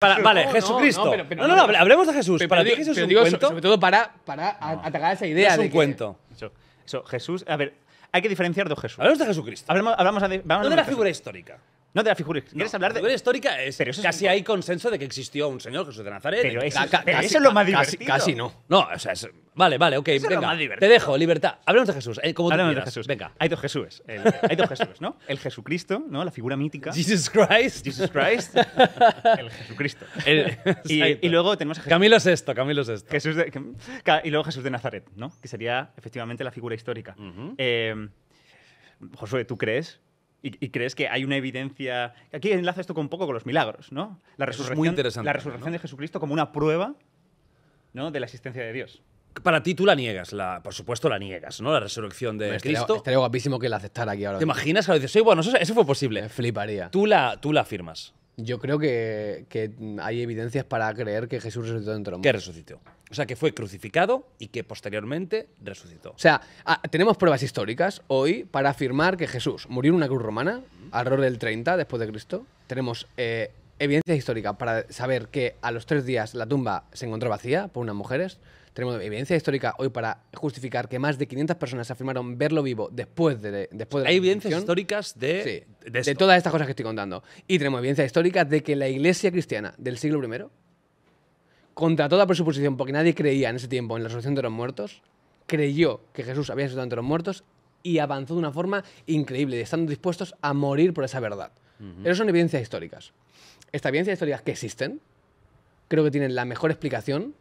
Para, vale, Jesucristo. No, no, no, hablemos de Jesús. Pero, para ti Jesús es un digo, cuento. Sobre todo para, para atacar esa idea. Es un de que cuento. Eso, eso, Jesús, a ver, hay que diferenciar dos Jesús. Hablamos de Jesucristo. Hablamos, hablamos de, de la figura histórica? No, de la figura. ¿Quieres hablar de.? La figura histórica casi hay consenso de que existió un señor Jesús de Nazaret. Pero eso, es lo más divertido. Casi, no. No, vale, vale, ok. venga, te dejo, libertad. Hablemos de Jesús. Eh, Hablemos de Jesús. Venga. Hay dos Jesús. hay dos Jesús, ¿no? El Jesucristo, ¿no? La figura mítica. Jesus Christ. Jesus Christ. el Jesucristo. y, luego tenemos a Jesús. Camilo esto. Camilo es Jesús y luego Jesús de Nazaret, ¿no? Que sería efectivamente la figura histórica. Eh, Josué, ¿tú crees y, crees que hay una evidencia. Aquí enlaza esto un poco con los milagros, ¿no? La resurrección, muy interesante, la resurrección de Jesucristo como una prueba ¿no? de la existencia de Dios. Para ti tú la niegas, la, por supuesto la niegas, ¿no? La resurrección de Cristo. Estaría guapísimo que la aceptara aquí ahora. ¿Te imaginas? Ahora dices, soy bueno, eso, fue posible. Me fliparía. Tú la, tú la afirmas. Yo creo que, hay evidencias para creer que Jesús resucitó entre Que resucitó. O sea, que fue crucificado y que posteriormente resucitó. O sea, ah, tenemos pruebas históricas hoy para afirmar que Jesús murió en una cruz romana, alrededor del 30 después de Cristo. Tenemos eh, evidencias evidencia histórica para saber que a los tres días la tumba se encontró vacía por unas mujeres. Tenemos evidencia histórica hoy para justificar que más de 500 personas afirmaron verlo vivo después de, después de Hay la evidencias históricas de, todas estas cosas que estoy contando. Y tenemos evidencia histórica de que la iglesia cristiana del siglo I, contra toda presuposición, porque nadie creía en ese tiempo en la resurrección de los muertos, creyó que Jesús había resucitado entre los muertos y avanzó de una forma increíble, estando dispuestos a morir por esa verdad. Uh Esas son evidencias históricas. Estas evidencias históricas que existen, creo que tienen la mejor explicación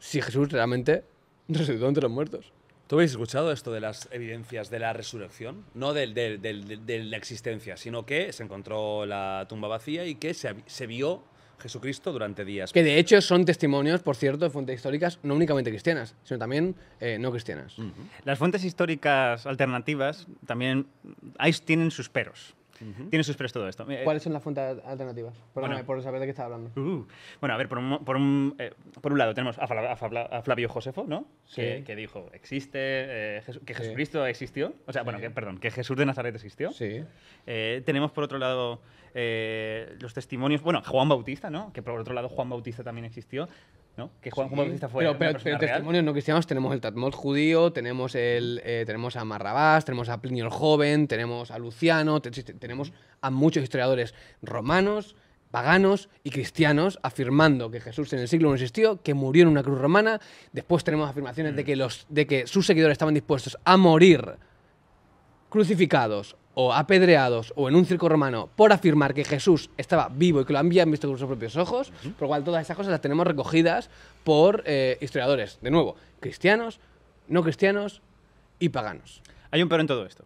si Jesús realmente resucitó entre los muertos. ¿Tú habéis escuchado esto de las evidencias de la resurrección? No del, de la existencia, sino que se encontró la tumba vacía y que se, vio Jesucristo durante días. Que de hecho son testimonios, por cierto, de fuentes históricas no únicamente cristianas, sino también eh, no cristianas. Las fuentes históricas alternativas también tienen sus peros. Tiene sus todo esto. Eh, ¿Cuáles son las fuentes alternativas? Por, bueno, saber de qué estás hablando. Uh, bueno, a ver, por un, eh, lado tenemos a, Flavio Josefo, ¿no? Sí. Que, dijo, existe, eh, que Jesucristo existió. O sea, bueno, que, perdón, que Jesús de Nazaret existió. Sí. tenemos por otro lado los testimonios, bueno, Juan Bautista, ¿no? Que por otro lado Juan Bautista también existió. Que Juan sí. bautista fue. Pero, pero, testimonios no cristianos tenemos el Tatmot judío, tenemos el eh, tenemos a Marrabás, tenemos a Plinio el joven, tenemos a Luciano, tenemos a muchos historiadores romanos, paganos y cristianos afirmando que Jesús en el siglo no existió, que murió en una cruz romana. Después tenemos afirmaciones de mm. que los de que sus seguidores estaban dispuestos a morir crucificados o apedreados o en un circo romano por afirmar que Jesús estaba vivo y que lo habían visto con sus propios ojos, por lo cual todas esas cosas las tenemos recogidas por eh, historiadores, de nuevo, cristianos, no cristianos y paganos. Hay un pero en todo esto,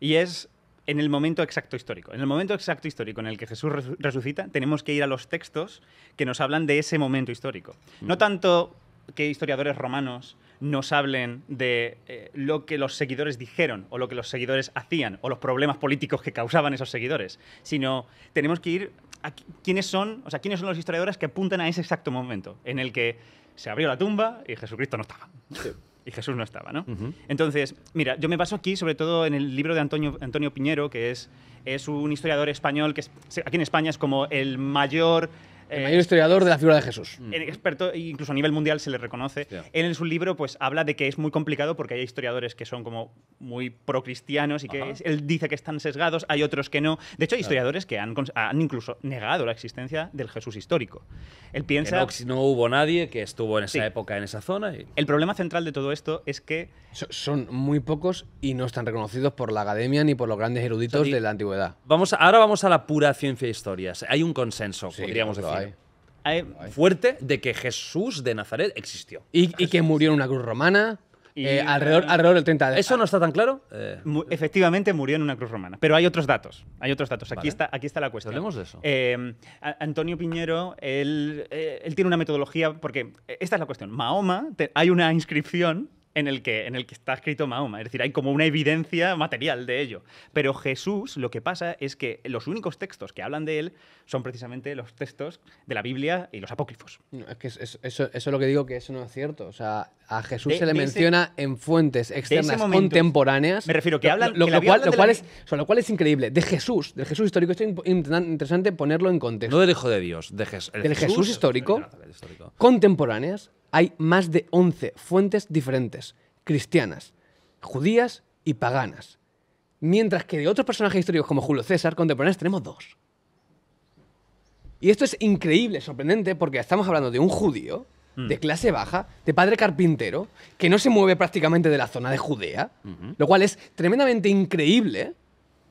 y es en el momento exacto histórico. En el momento exacto histórico en el que Jesús resucita, tenemos que ir a los textos que nos hablan de ese momento histórico. No tanto que historiadores romanos nos hablen de eh, lo que los seguidores dijeron o lo que los seguidores hacían o los problemas políticos que causaban esos seguidores, sino tenemos que ir a quiénes son, o sea, quiénes son los historiadores que apuntan a ese exacto momento en el que se abrió la tumba y Jesucristo no estaba. Y Jesús no estaba, ¿no? Entonces, mira, yo me paso aquí, sobre todo en el libro de Antonio, Antonio Piñero, que es, es un historiador español que aquí en España es como el mayor el eh, mayor historiador de la figura de Jesús. Mm. Experto, e incluso a nivel mundial se le reconoce. Él en su libro pues habla de que es muy complicado porque hay historiadores que son como muy procristianos y que él dice que están sesgados, hay otros que no. De hecho, hay historiadores que han, incluso negado la existencia del Jesús histórico. Él piensa... Que no, hubo nadie que estuvo en esa época, en esa zona. El problema central de todo esto es que... son muy pocos y no están reconocidos por la academia ni por los grandes eruditos de la antigüedad. Vamos, ahora vamos a la pura ciencia de historias. Hay un consenso, podríamos decir fuerte de que Jesús de Nazaret existió. Y, que murió en una cruz romana. Eh, alrededor, alrededor del 30 de... ¿Eso no está tan claro? efectivamente murió en una cruz romana. Pero hay otros datos. Hay otros datos. Aquí, está, aquí está la cuestión. Hablemos de eso. Eh, Antonio Piñero, eh, él, tiene una metodología, porque esta es la cuestión. Mahoma, hay una inscripción en el, que, en el que está escrito Mahoma. Es decir, hay como una evidencia material de ello. Pero Jesús, lo que pasa es que los únicos textos que hablan de él son precisamente los textos de la Biblia y los apócrifos. es que eso, es lo que digo que eso no es cierto. O sea, a Jesús se le menciona en fuentes externas contemporáneas. Me refiero que hablan. Lo, que cual, la... es, lo cual es increíble. De Jesús, del Jesús histórico. es interesante ponerlo en contexto. No del Hijo de Dios, de del Jesús, histórico, contemporáneas hay más de 11 fuentes diferentes, cristianas, judías y paganas. Mientras que de otros personajes históricos como Julio César, contemporáneos, tenemos dos. Y esto es increíble, sorprendente, porque estamos hablando de un judío mm. de clase baja, de padre carpintero, que no se mueve prácticamente de la zona de Judea, lo cual es tremendamente increíble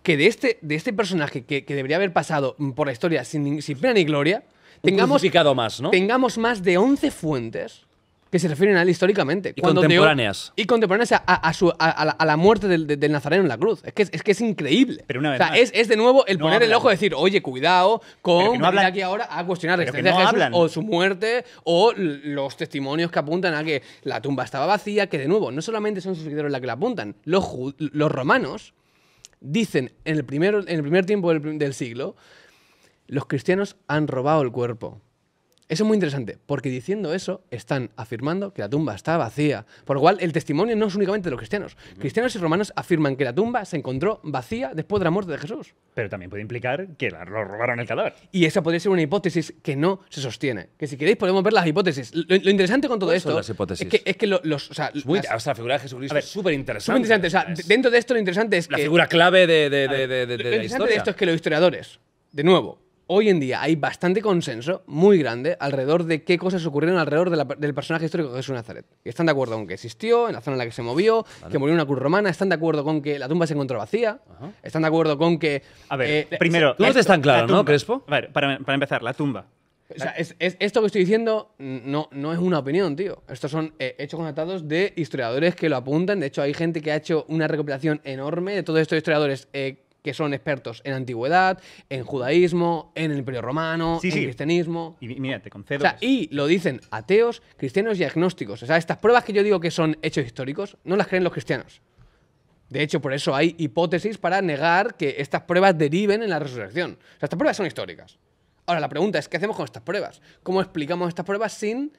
que de este, de este personaje que, debería haber pasado por la historia sin, pena ni gloria, tengamos, más, tengamos más de 11 fuentes que se refieren a él históricamente. Y contemporáneas. y contemporáneas a, a, la, muerte del, Nazareno en la cruz. Es que es, que es increíble. Pero es, de nuevo el poner el ojo y decir, oye, cuidado con no aquí ahora a cuestionar la existencia de Jesús o su muerte o los testimonios que apuntan a que la tumba estaba vacía, que de nuevo, no solamente son sus seguidores los que la apuntan, los, romanos dicen en el primer, en el primer tiempo del siglo, los cristianos han robado el cuerpo. Eso es muy interesante, porque diciendo eso están afirmando que la tumba está vacía. Por lo cual, el testimonio no es únicamente de los cristianos. Cristianos y romanos afirman que la tumba se encontró vacía después de la muerte de Jesús. Pero también puede implicar que la, robaron el cadáver. Y esa podría ser una hipótesis que no se sostiene. Que si queréis podemos ver las hipótesis. Lo, interesante con todo esto es que, es que los... O sea, la figura de Jesucristo es súper interesante. interesante. dentro de esto lo interesante es que... La figura clave de, de, de, Lo interesante de esto es que los historiadores, de nuevo, hoy en día hay bastante consenso, muy grande, alrededor de qué cosas ocurrieron alrededor del personaje histórico de Jesús Nazaret. Están de acuerdo con que existió, en la zona en la que se movió, que murió una cruz romana, están de acuerdo con que la tumba se encontró vacía, están de acuerdo con que... A ver, eh, eh, primero... Tú no están claro, ¿no, Crespo? A ver, para, empezar, la tumba. O sea, es, esto que estoy diciendo no, no es una opinión, tío. Estos son eh, hechos constatados de historiadores que lo apuntan. De hecho, hay gente que ha hecho una recopilación enorme de todos estos historiadores que son expertos en antigüedad, en judaísmo, en el imperio romano, en cristianismo. Y y lo dicen ateos, cristianos y agnósticos. O sea, estas pruebas que yo digo que son hechos históricos, no las creen los cristianos. De hecho, por eso hay hipótesis para negar que estas pruebas deriven en la resurrección. O sea, estas pruebas son históricas. Ahora, la pregunta es, ¿qué hacemos con estas pruebas? ¿Cómo explicamos estas pruebas sin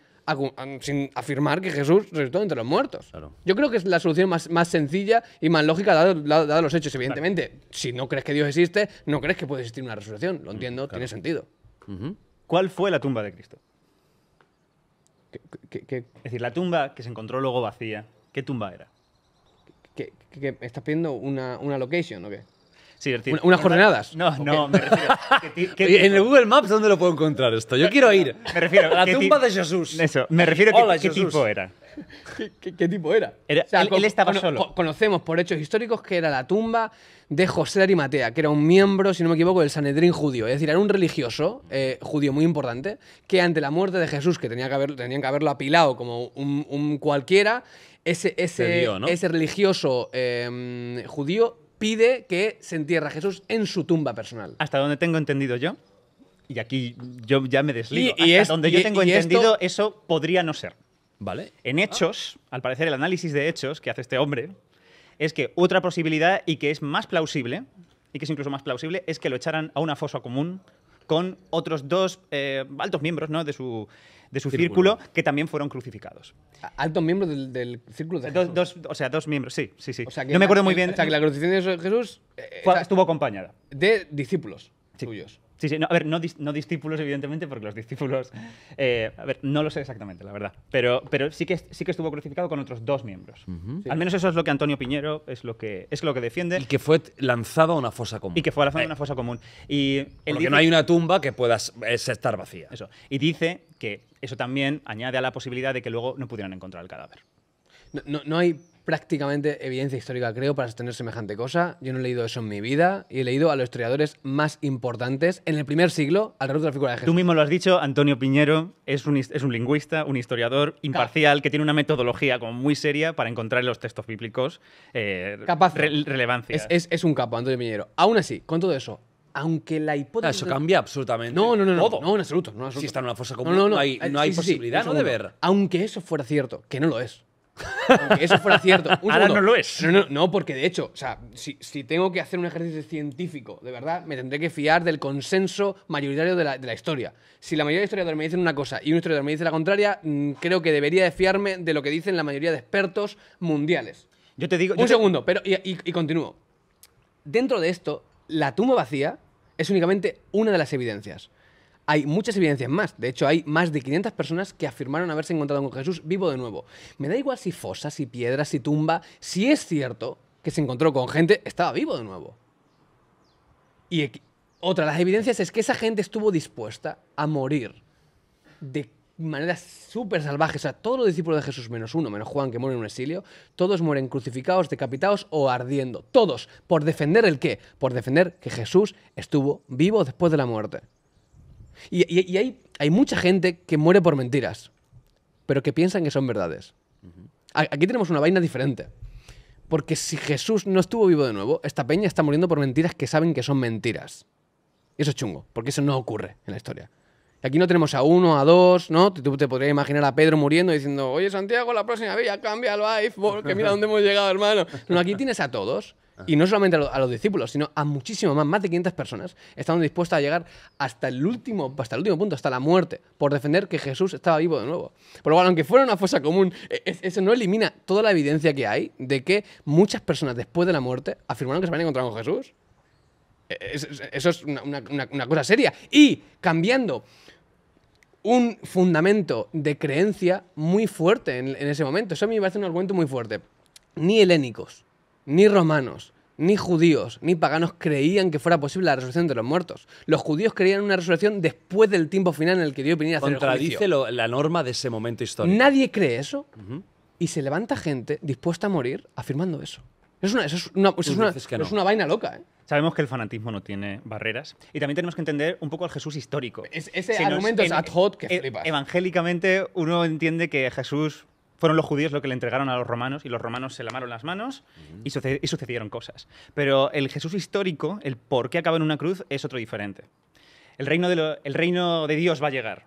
sin afirmar que Jesús resucitó entre los muertos. Yo creo que es la solución más, más sencilla y más lógica dada, los hechos. Evidentemente, si no crees que Dios existe, no crees que puede existir una resurrección. Lo mm, entiendo, tiene sentido. ¿Cuál fue la tumba de Cristo? Es decir, la tumba que se encontró luego vacía, ¿qué tumba era? ¿Qué, estás pidiendo una, una location o qué? unas coordenadas. No, no, me refiero. ¿En el Google Maps dónde lo puedo encontrar esto? Yo quiero ir. Me refiero a la tumba de Jesús. me refiero a qué, tipo era. ¿Qué, qué, tipo era? él, estaba solo. Conocemos por hechos históricos que era la tumba de José Arimatea, que era un miembro, si no me equivoco, del Sanedrín judío. Es decir, era un religioso eh, judío muy importante que ante la muerte de Jesús, que, tenía que haber, tenían que haberlo apilado como un, cualquiera, ese, ese, ese religioso eh, judío pide que se entierra Jesús en su tumba personal. Hasta donde tengo entendido yo, y aquí yo ya me desligo, y, hasta es, donde yo tengo entendido eso podría no ser. ¿Vale? En hechos, al parecer el análisis de hechos que hace este hombre es que otra posibilidad y que es más plausible y que es incluso más plausible, es que lo echaran a una fosa común con otros dos eh, altos miembros de su, de su círculo. que también fueron crucificados. ¿Altos miembros del, círculo de eh, Jesús? Dos, o sea, dos miembros, sí, sí, sí. O sea, me acuerdo muy bien. O la crucifixión de Jesús... Eh, estuvo acompañada. De discípulos suyos. Sí, sí, no, a ver, no, no, discípulos, evidentemente, porque los discípulos. Eh, a ver, no lo sé exactamente, la verdad. Pero, pero sí, que, sí que estuvo crucificado con otros dos miembros. Al menos eso es lo que Antonio Piñero es lo que, es lo que defiende. Y que fue lanzado a una fosa común. Y que fue lanzado a eh. una fosa común. Y porque no hay una tumba que pueda estar vacía. Eso. Y dice que eso también añade a la posibilidad de que luego no pudieran encontrar el cadáver. no, no hay prácticamente evidencia histórica, creo, para sostener semejante cosa. Yo no he leído eso en mi vida y he leído a los historiadores más importantes en el primer siglo alrededor de la figura de Jesús. Tú mismo lo has dicho, Antonio Piñero es un, es un lingüista, un historiador imparcial que tiene una metodología como muy seria para encontrar en los textos bíblicos eh, Capaz. relevancia. Es, es, un capo, Antonio Piñero. Aún así, con todo eso, aunque la hipótesis. Eso cambia absolutamente. No, no, no. No, no en absoluto. No Si está en una fosa común, no, hay, posibilidad no de ver. Aunque eso fuera cierto, que no lo es. Aunque eso fuera cierto. Ahora no lo es. No, no, porque de hecho, sea, si, tengo que hacer un ejercicio científico, de verdad, me tendré que fiar del consenso mayoritario de la, historia. Si la mayoría de historiadores me dicen una cosa y un historiador me dice la contraria, mm, creo que debería de fiarme de lo que dicen la mayoría de expertos mundiales. Yo te digo. Un segundo, pero. y continúo. Dentro de esto, la tumba vacía es únicamente una de las evidencias hay muchas evidencias más. De hecho, hay más de 500 personas que afirmaron haberse encontrado con Jesús vivo de nuevo. Me da igual si fosas, si piedras, si tumba, si es cierto que se encontró con gente, estaba vivo de nuevo. Y otra de las evidencias es que esa gente estuvo dispuesta a morir de manera súper salvaje. O sea, todos los discípulos de Jesús, menos uno, menos Juan, que muere en un exilio, todos mueren crucificados, decapitados o ardiendo. Todos. ¿Por defender el qué? Por defender que Jesús estuvo vivo después de la muerte. Y, hay, mucha gente que muere por mentiras, pero que piensan que son verdades. Aquí tenemos una vaina diferente. Porque si Jesús no estuvo vivo de nuevo, esta peña está muriendo por mentiras que saben que son mentiras. Y eso es chungo, porque eso no ocurre en la historia. aquí no tenemos a uno, a dos, ¿no? Tú te podrías imaginar a Pedro muriendo diciendo, oye Santiago, la próxima vez ya cambia el life, porque mira dónde hemos llegado, hermano. No, aquí tienes a todos. Y no solamente a, los discípulos, sino a muchísimas más, más de 500 personas, estaban dispuestas a llegar hasta el último, hasta el último punto, hasta la muerte, por defender que Jesús estaba vivo de nuevo. Por lo cual, aunque fuera una fosa común, e, eso no elimina toda la evidencia que hay de que muchas personas después de la muerte afirmaron que se habían encontrado con Jesús. E, e, eso es una, cosa seria. Y cambiando un fundamento de creencia muy fuerte en, en, ese momento. Eso a mí me parece un argumento muy fuerte. Ni helénicos ni romanos, ni judíos, ni paganos creían que fuera posible la resurrección de los muertos. Los judíos creían una resurrección después del tiempo final en el que Dios viniera a hacer la norma de ese momento histórico. Nadie cree eso y se levanta gente dispuesta a morir afirmando eso. Es una, es una, es una, vaina loca, ¿eh? Sabemos que el fanatismo no tiene barreras y también tenemos que entender un poco al Jesús histórico. ese argumento es ad hoc que e flipas. Evangélicamente uno entiende que Jesús fueron los judíos lo que le entregaron a los romanos y los romanos se lamaron las manos y, sucedieron cosas. Pero el Jesús histórico, el por qué acaba en una cruz, es otro diferente. El reino de, el reino de Dios va a llegar.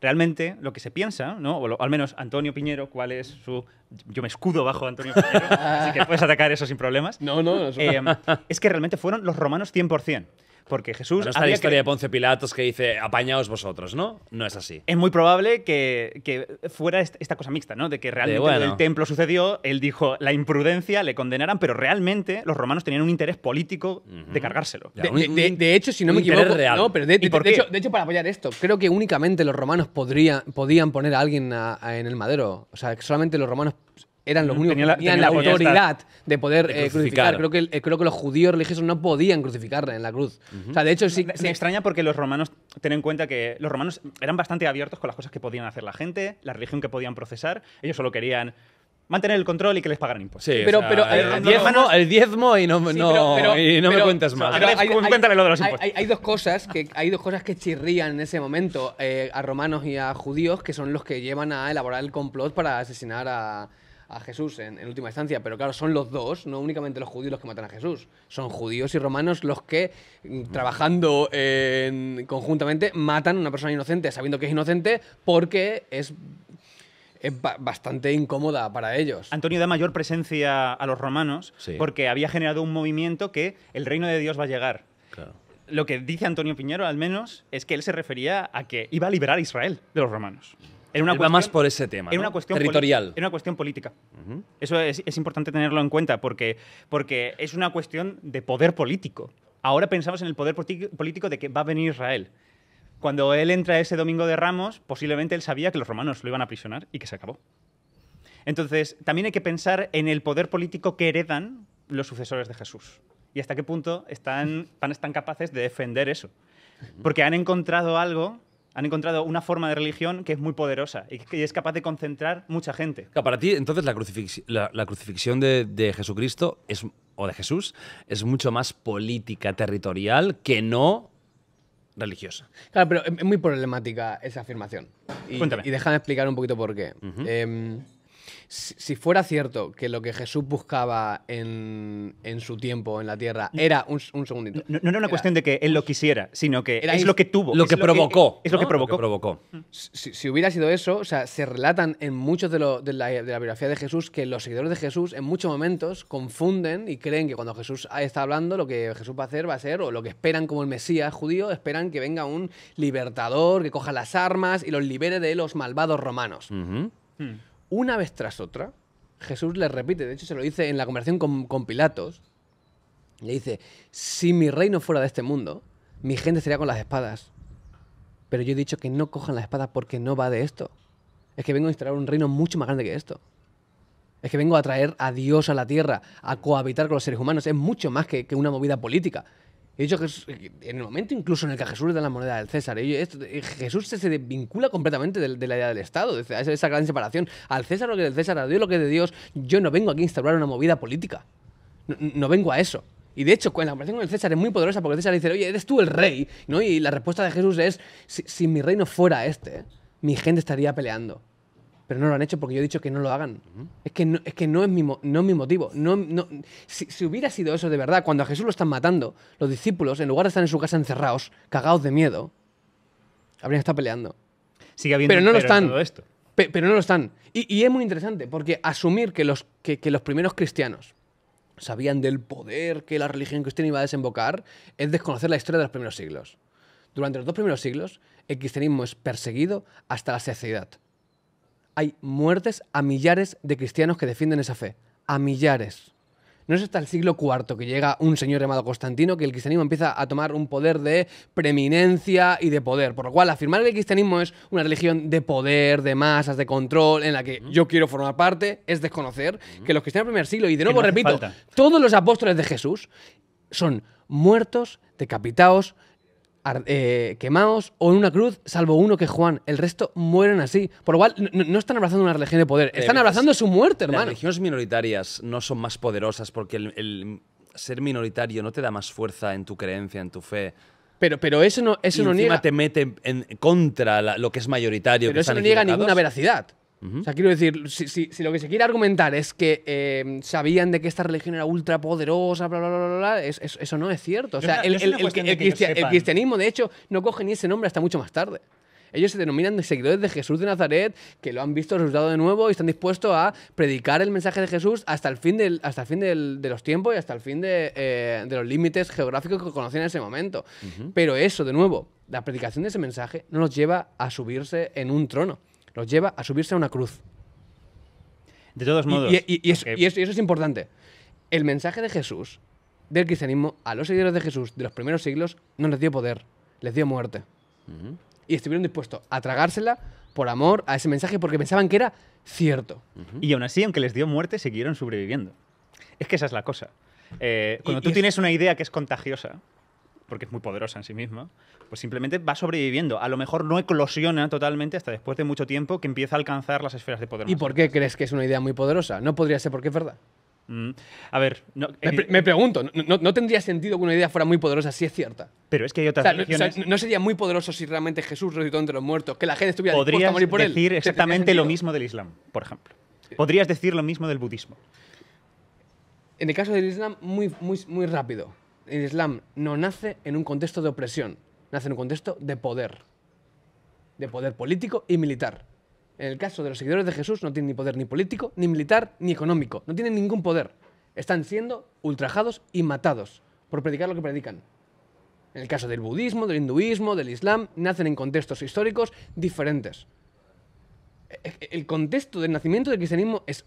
Realmente lo que se piensa, ¿no? o al menos Antonio Piñero, cuál es su... Yo me escudo bajo Antonio Piñero, así que puedes atacar eso sin problemas. No, no, eh, es que realmente fueron los romanos 100%. Porque Jesús. No está la historia de Ponce Pilatos que dice apañaos vosotros, ¿no? No es así. Es muy probable que, que fuera esta cosa mixta, ¿no? De que realmente el templo sucedió, él dijo la imprudencia, le condenaran, pero realmente los romanos tenían un interés político de cargárselo. de, hecho, si no me equivoco. de, hecho, para apoyar esto, creo que únicamente los romanos podría, podían poner a alguien en el madero. O sea, que solamente los romanos eran los únicos que tenían la, autoridad de poder eh, crucificar. Creo que, eh, creo que los judíos religiosos no podían crucificarle en la cruz. O sea, de hecho, sí, Me extraña porque los romanos, ten en cuenta que los romanos eran bastante abiertos con las cosas que podían hacer la gente, la religión que podían procesar. Ellos solo querían mantener el control y que les pagaran impuestos. Sí, pero, pero eh, el, diezmo, y no, me cuentas más. lo de los impuestos. Hay, dos cosas que, hay dos cosas que chirrían en ese momento a romanos y a judíos, que son los que llevan a elaborar el complot para asesinar a, a Jesús en, última instancia, pero claro, son los dos, no únicamente los judíos los que matan a Jesús, son judíos y romanos los que, mm, trabajando conjuntamente, matan a una persona inocente, sabiendo que es inocente, porque es bastante incómoda para ellos. Antonio da mayor presencia a los romanos porque había generado un movimiento que el reino de Dios va a llegar. Lo que dice Antonio Piñero, al menos, es que él se refería a que iba a liberar a Israel de los romanos. En una más por ese tema. Era una cuestión territorial. es una cuestión política. Eso es, importante tenerlo en cuenta porque, porque es una cuestión de poder político. Ahora pensamos en el poder político de que va a venir Israel. Cuando él entra ese domingo de Ramos, posiblemente él sabía que los romanos lo iban a prisionar y que se acabó. Entonces, también hay que pensar en el poder político que heredan los sucesores de Jesús y hasta qué punto están, están capaces de defender eso. Porque han encontrado algo han encontrado una forma de religión que es muy poderosa y que es capaz de concentrar mucha gente. Para ti, entonces, la, crucifixión de, Jesucristo es, o de Jesús es mucho más política, territorial, que no religiosa. Claro, pero es muy problemática esa afirmación. Y, Cuéntame. y déjame explicar un poquito por qué si, fuera cierto que lo que Jesús buscaba en, su tiempo en la tierra era un, segundito. No, era una cuestión de que él lo quisiera, sino que era es lo que tuvo. Lo que provocó. es, lo que provocó. provocó. Mm. Si, hubiera sido eso, o sea, se relatan en muchos de, la, biografía de Jesús que los seguidores de Jesús en muchos momentos confunden y creen que cuando Jesús está hablando, lo que Jesús va a hacer va a ser, o lo que esperan como el Mesías judío, esperan que venga un libertador, que coja las armas y los libere de los malvados romanos una vez tras otra, Jesús le repite, de hecho se lo dice en la conversación con, Pilatos, le dice, si mi reino fuera de este mundo, mi gente sería con las espadas. Pero yo he dicho que no cojan las espadas porque no va de esto. Es que vengo a instalar un reino mucho más grande que esto. Es que vengo a traer a Dios a la tierra, a cohabitar con los seres humanos. Es mucho más que, que una movida política dicho que en el momento incluso en el que Jesús da la moneda del César, eh, Jesús se vincula completamente de, la idea del Estado, de esa gran separación. Al César lo que es del César, a Dios lo que es de Dios. Yo no vengo aquí a instaurar una movida política. No, vengo a eso. Y de hecho, la conversación con el César es muy poderosa porque el César dice, oye, eres tú el rey. ¿no? Y la respuesta de Jesús es, si mi reino fuera este, mi gente estaría peleando pero no lo han hecho porque yo he dicho que no lo hagan. Es que no es, que no es, mi, no mi motivo. No, si, hubiera sido eso de verdad, cuando a Jesús lo están matando, los discípulos, en lugar de estar en su casa encerrados, cagados de miedo, habrían estado peleando. Sigue habiendo pero no lo están. esto. pero no lo están. Y, es muy interesante, porque asumir que los, que, que los primeros cristianos sabían del poder que la religión cristiana iba a desembocar es desconocer la historia de los primeros siglos. Durante los dos primeros siglos, el cristianismo es perseguido hasta la saciedad hay muertes a millares de cristianos que defienden esa fe. A millares. No es hasta el siglo IV que llega un señor llamado Constantino que el cristianismo empieza a tomar un poder de preeminencia y de poder. Por lo cual, afirmar que el cristianismo es una religión de poder, de masas, de control, en la que yo quiero formar parte, es desconocer que los cristianos del primer siglo, y de nuevo repito, todos los apóstoles de Jesús son muertos, decapitados, eh, quemados o en una cruz, salvo uno que Juan. El resto mueren así. Por lo cual, no, están abrazando una religión de poder, están abrazando su muerte, hermano. Las religiones minoritarias no son más poderosas porque el, ser minoritario no te da más fuerza en tu creencia, en tu fe. Pero, pero eso no, eso no niega. te mete en contra lo que es mayoritario. Pero eso no niega ninguna veracidad quiero decir, si, lo que se quiere argumentar es que em, sabían de que esta religión era ultra poderosa, bla, bla, bla, bla, bla eso no es cierto. el, cristianismo, de hecho, no coge ni ese nombre hasta mucho más tarde. Ellos se denominan seguidores de Jesús de Nazaret, que lo han visto resultado de nuevo y están dispuestos a predicar el mensaje de Jesús hasta el fin, de los tiempos y hasta el fin de, eh, los límites geográficos que conocían en ese momento. Pero eso, de nuevo, la predicación de ese mensaje no los lleva a subirse en un trono los lleva a subirse a una cruz. De todos modos. Y, eso, es importante. El mensaje de Jesús, del cristianismo, a los seguidores de Jesús de los primeros siglos, no les dio poder, les dio muerte. Y estuvieron dispuestos a tragársela por amor a ese mensaje porque pensaban que era cierto. Y aún así, aunque les dio muerte, siguieron sobreviviendo. Es que esa es la cosa. Eh, cuando tú tienes una idea que es contagiosa, porque es muy poderosa en sí misma, pues simplemente va sobreviviendo. A lo mejor no eclosiona totalmente hasta después de mucho tiempo que empieza a alcanzar las esferas de poder. ¿Y por qué crees que es una idea muy poderosa? No podría ser porque es verdad. Mm. A ver, eh, me, pregunto, no, tendría sentido que una idea fuera muy poderosa si es cierta? Pero es que hay otras religiones... no, sería muy poderoso si realmente Jesús resucitó entre los muertos, que la gente estuviera dispuesta a morir por él. Podrías decir exactamente lo mismo del Islam, por ejemplo. Podrías decir lo mismo del budismo. En el caso del Islam, muy, muy, muy rápido el Islam no nace en un contexto de opresión, nace en un contexto de poder, de poder político y militar. En el caso de los seguidores de Jesús no tienen ni poder ni político, ni militar, ni económico, no tienen ningún poder. Están siendo ultrajados y matados por predicar lo que predican. En el caso del budismo, del hinduismo, del islam, nacen en contextos históricos diferentes. E, e, el contexto del nacimiento del cristianismo es,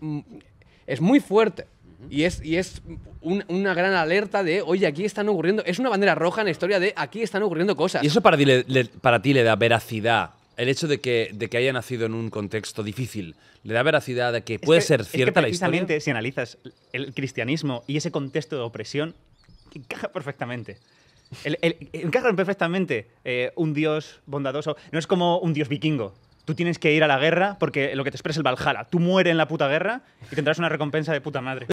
es muy fuerte. Y es, y es una gran alerta de, oye, aquí están ocurriendo. Es una bandera roja en la historia de aquí están ocurriendo cosas. Y eso para ti le, para ti le da veracidad. El hecho de que, de que haya nacido en un contexto difícil, ¿le da veracidad de que puede ser cierta la historia? precisamente, si analizas el cristianismo y ese contexto de opresión, encaja perfectamente. Encaja perfectamente eh, un dios bondadoso. No es como un dios vikingo. Tú tienes que ir a la guerra porque lo que te expresa el Valhalla. Tú mueres en la puta guerra y tendrás una recompensa de puta madre.